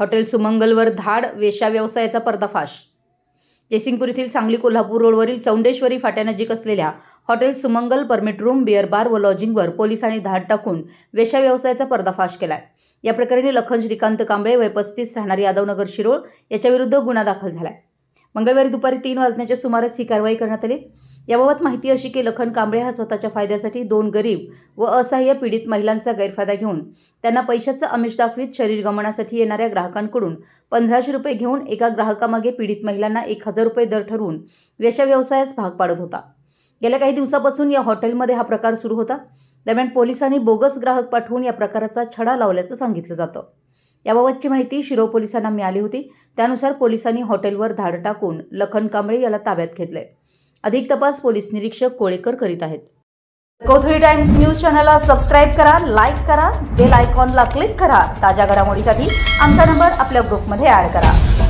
hotel सुमंगलवर धाड वेशा व्यवसायाचा पर्दाफाश जयसिंगपूर येथील सांगली कोल्हापूर रोडवरील चौंडेश्वरी फाट्यानजीक असलेल्या hotel Sumangal permit room beer bar व लॉजिंगवर पोलिसांनी धाड टाकून वेशा व्यवसायाचा पर्दाफाश केलाय या प्रकरणी लखन श्रीकांत कांबळे वय पस्तीस राहणारी यादवनगर शिरोळ याच्याविरुद्ध गुन्हा दाखल झालाय मंगळवारी दुपारी तीन वाजण्याच्या सुमारास ही कारवाई करण्यात आली याबाबत माहिती अशी की लखन कांबळे हा स्वतःच्या फायद्यासाठी दोन गरीब व असहाय्य पीडित महिलांचा गैरफायदा घेऊन त्यांना पैशाचं अमिष दाखवीत शरीर गमनासाठी येणाऱ्या ग्राहकांकडून पंधराशे रुपये घेऊन एका ग्राहकामागे पीडित महिलांना एक हजार रुपये दर ठरवून वेशा भाग पाडत होता गेल्या काही दिवसापासून या हॉटेलमध्ये हा प्रकार सुरू होता दरम्यान पोलिसांनी बोगस ग्राहक पाठवून या प्रकाराचा छडा लावल्याचं सांगितलं जातं याबाबतची माहिती शिरो पोलिसांना मिळाली होती त्यानुसार पोलिसांनी हॉटेलवर धाड टाकून लखन कांबळे याला ताब्यात घेतलंय अधिक तपास पोलीस निरीक्षक कोळेकर करीत आहेत कोथळी टाइम्स न्यूज चॅनलला सबस्क्राईब करा लाईक करा बेल आयकॉनला क्लिक करा ताज्या घडामोडीसाठी आमचा नंबर आपल्या ग्रुपमध्ये ॲड करा